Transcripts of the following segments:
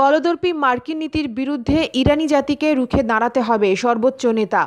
বলদর্পী মার্কিন নীতির বিরুদ্ধে ইরানি জাতিকে রুখে দাঁড়াতে হবে সর্বোচ্চ নেতা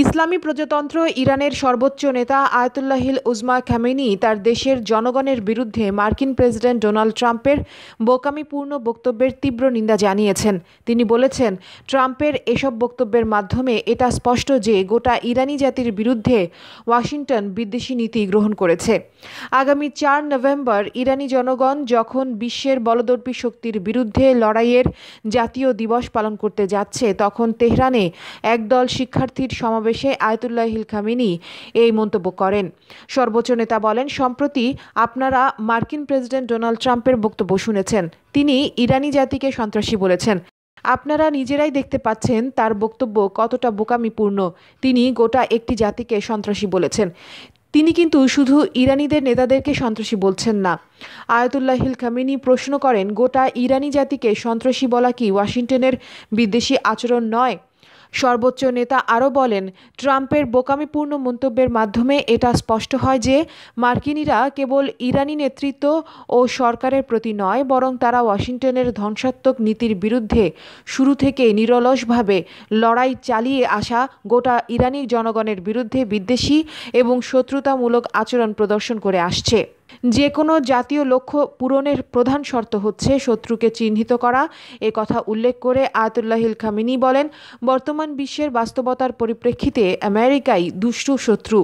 ইসলামী প্রজাতন্ত্র ইরানের সর্বোচ্চ নেতা আয়তুল্লাহিল উজমা খামেনি তার দেশের জনগণের বিরুদ্ধে মার্কিন প্রেসিডেন্ট ডোনাল্ড ট্রাম্পের বোকামিপূর্ণ বক্তব্যের তীব্র নিন্দা জানিয়েছেন তিনি বলেছেন ট্রাম্পের এসব বক্তব্যের মাধ্যমে এটা স্পষ্ট যে গোটা ইরানি জাতির বিরুদ্ধে ওয়াশিংটন বিদেশি নীতি গ্রহণ করেছে আগামী চার নভেম্বর ইরানি জনগণ যখন বিশ্বের বলদর্পী শক্তির বিরুদ্ধে লড়াইয়ের জাতীয় দিবস পালন করতে যাচ্ছে তখন তেহরানে একদল শিক্ষার্থীর সমাবেশ সমাবেশে আয়তুল্লাহ হিল খামিনি এই মন্তব্য করেন সর্বোচ্চ নেতা বলেন সম্প্রতি আপনারা মার্কিন প্রেসিডেন্ট ডোনাল্ড ট্রাম্পের বক্তব্য শুনেছেন তিনি ইরানি জাতিকে সন্ত্রাসী বলেছেন আপনারা নিজেরাই দেখতে পাচ্ছেন তার বক্তব্য কতটা বোকামিপূর্ণ তিনি গোটা একটি জাতিকে সন্ত্রাসী বলেছেন তিনি কিন্তু শুধু ইরানিদের নেতাদেরকে সন্ত্রাসী বলছেন না আয়াতুল্লাহ হিল খামিনি প্রশ্ন করেন গোটা ইরানি জাতিকে সন্ত্রাসী বলা কি ওয়াশিংটনের বিদেশি আচরণ নয় সর্বোচ্চ নেতা আরও বলেন ট্রাম্পের বোকামিপূর্ণ মন্তব্যের মাধ্যমে এটা স্পষ্ট হয় যে মার্কিনিরা কেবল ইরানি নেতৃত্ব ও সরকারের প্রতি নয় বরং তারা ওয়াশিংটনের ধ্বংসাত্মক নীতির বিরুদ্ধে শুরু থেকে নিরলসভাবে লড়াই চালিয়ে আসা গোটা ইরানি জনগণের বিরুদ্ধে বিদ্বেষী এবং শত্রুতামূলক আচরণ প্রদর্শন করে আসছে যে কোনো জাতীয় লক্ষ্য পূরণের প্রধান শর্ত হচ্ছে শত্রুকে চিহ্নিত করা এ কথা উল্লেখ করে আয়াতুল্লাহিল খামিনি বলেন বর্তমান বিশ্বের বাস্তবতার পরিপ্রেক্ষিতে আমেরিকাই দুষ্টু শত্রু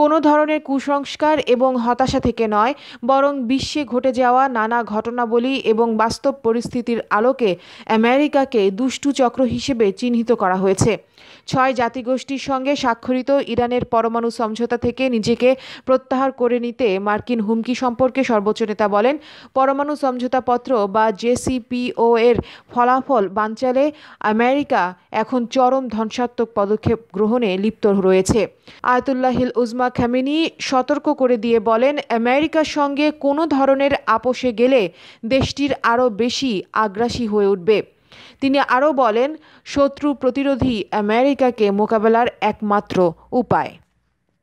কোনো ধরনের কুসংস্কার এবং হতাশা থেকে নয় বরং বিশ্বে ঘটে যাওয়া নানা ঘটনাবলী এবং বাস্তব পরিস্থিতির আলোকে আমেরিকাকে দুষ্টু চক্র হিসেবে চিহ্নিত করা হয়েছে ছয় জাতিগোষ্ঠীর সঙ্গে স্বাক্ষরিত ইরানের পরমাণু সমঝোতা থেকে নিজেকে প্রত্যাহার করে নিতে মার্কিন হুম হুমকি সম্পর্কে সর্বোচ্চ নেতা বলেন পরমাণু সমঝোতাপত্র বা জেসিপিও এর ফলাফল বাঞ্চালে আমেরিকা এখন চরম ধ্বংসাত্মক পদক্ষেপ গ্রহণে লিপ্ত রয়েছে আয়তুল্লাহিল উজমা খামিনি সতর্ক করে দিয়ে বলেন আমেরিকার সঙ্গে কোনো ধরনের আপোষে গেলে দেশটির আরও বেশি আগ্রাসী হয়ে উঠবে তিনি আরও বলেন শত্রু প্রতিরোধী আমেরিকাকে মোকাবেলার একমাত্র উপায়